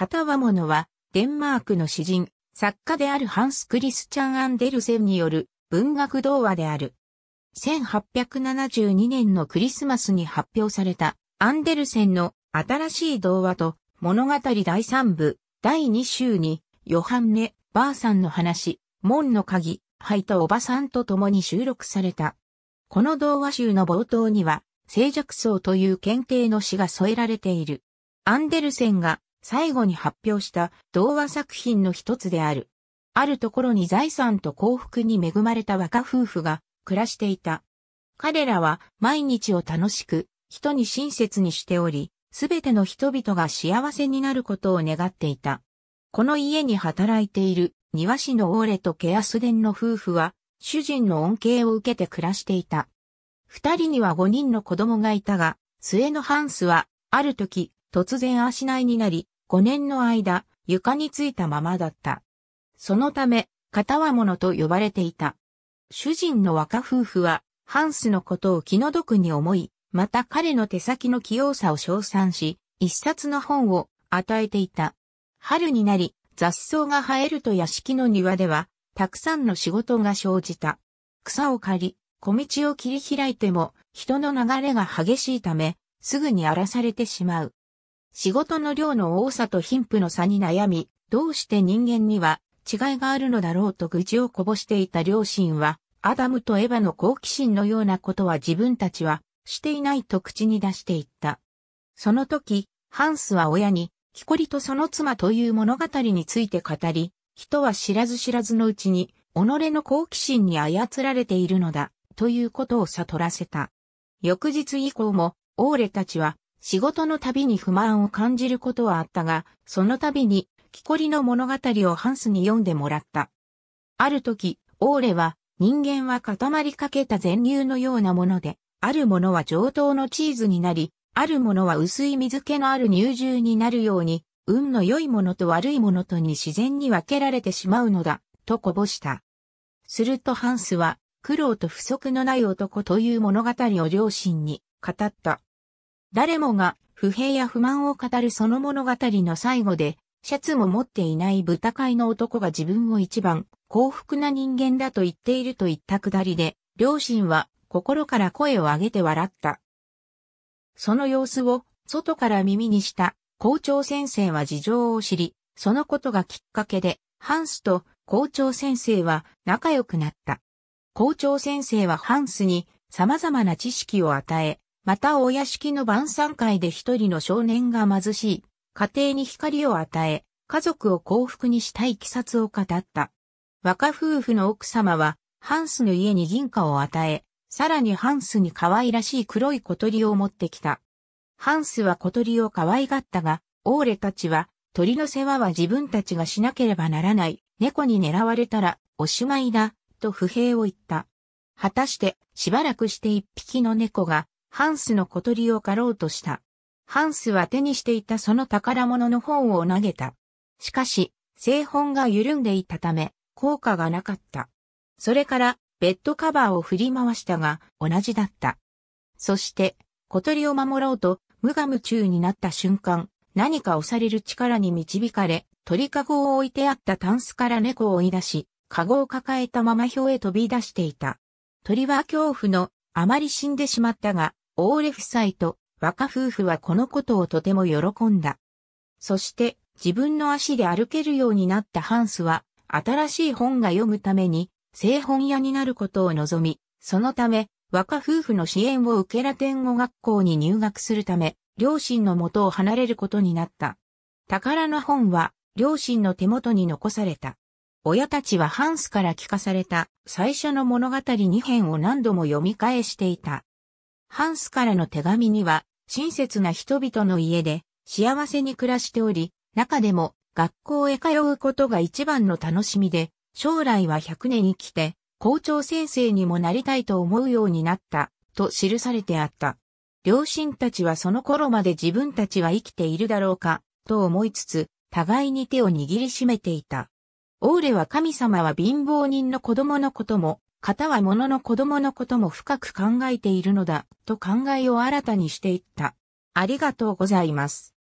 片輪物は、デンマークの詩人、作家であるハンス・クリスチャン・アンデルセンによる文学童話である。1872年のクリスマスに発表された、アンデルセンの新しい童話と物語第3部、第2週に、ヨハンネ・ばあさんの話、門の鍵、灰とおばさんと共に収録された。この童話集の冒頭には、静寂層という検定の詩が添えられている。アンデルセンが最後に発表した童話作品の一つである。あるところに財産と幸福に恵まれた若夫婦が暮らしていた。彼らは毎日を楽しく、人に親切にしており、すべての人々が幸せになることを願っていた。この家に働いている庭師のオーレとケアスデンの夫婦は、主人の恩恵を受けて暮らしていた。二人には五人の子供がいたが、末のハンスは、ある時、突然足内になり、5年の間、床についたままだった。そのため、片輪物と呼ばれていた。主人の若夫婦は、ハンスのことを気の毒に思い、また彼の手先の器用さを称賛し、一冊の本を与えていた。春になり、雑草が生えると屋敷の庭では、たくさんの仕事が生じた。草を刈り、小道を切り開いても、人の流れが激しいため、すぐに荒らされてしまう。仕事の量の多さと貧富の差に悩み、どうして人間には違いがあるのだろうと愚痴をこぼしていた両親は、アダムとエヴァの好奇心のようなことは自分たちはしていないと口に出していった。その時、ハンスは親に、木こりとその妻という物語について語り、人は知らず知らずのうちに、己の好奇心に操られているのだ、ということを悟らせた。翌日以降も、オーレたちは、仕事の度に不満を感じることはあったが、その度に、木こりの物語をハンスに読んでもらった。ある時、オーレは、人間は固まりかけた全乳のようなもので、あるものは上等のチーズになり、あるものは薄い水気のある乳汁になるように、運の良いものと悪いものとに自然に分けられてしまうのだ、とこぼした。するとハンスは、苦労と不足のない男という物語を両親に語った。誰もが不平や不満を語るその物語の最後で、シャツも持っていない豚飼いの男が自分を一番幸福な人間だと言っているといったくだりで、両親は心から声を上げて笑った。その様子を外から耳にした校長先生は事情を知り、そのことがきっかけで、ハンスと校長先生は仲良くなった。校長先生はハンスに様々な知識を与え、またお屋敷の晩餐会で一人の少年が貧しい、家庭に光を与え、家族を幸福にしたい気殺を語った。若夫婦の奥様は、ハンスの家に銀貨を与え、さらにハンスに可愛らしい黒い小鳥を持ってきた。ハンスは小鳥を可愛がったが、オーレたちは、鳥の世話は自分たちがしなければならない、猫に狙われたら、おしまいだ、と不平を言った。果たして、しばらくして一匹の猫が、ハンスの小鳥を狩ろうとした。ハンスは手にしていたその宝物の本を投げた。しかし、製本が緩んでいたため、効果がなかった。それから、ベッドカバーを振り回したが、同じだった。そして、小鳥を守ろうと、無我夢中になった瞬間、何か押される力に導かれ、鳥かごを置いてあったタンスから猫を追い出し、かごを抱えたまま表へ飛び出していた。鳥は恐怖の、あまり死んでしまったが、オーレ夫妻と若夫婦はこのことをとても喜んだ。そして自分の足で歩けるようになったハンスは新しい本が読むために製本屋になることを望み、そのため若夫婦の支援を受けラテン語学校に入学するため両親の元を離れることになった。宝の本は両親の手元に残された。親たちはハンスから聞かされた最初の物語2編を何度も読み返していた。ハンスからの手紙には、親切な人々の家で幸せに暮らしており、中でも学校へ通うことが一番の楽しみで、将来は100年生きて、校長先生にもなりたいと思うようになった、と記されてあった。両親たちはその頃まで自分たちは生きているだろうか、と思いつつ、互いに手を握りしめていた。オーレは神様は貧乏人の子供のことも方は物の子供のことも深く考えているのだ、と考えを新たにしていった。ありがとうございます。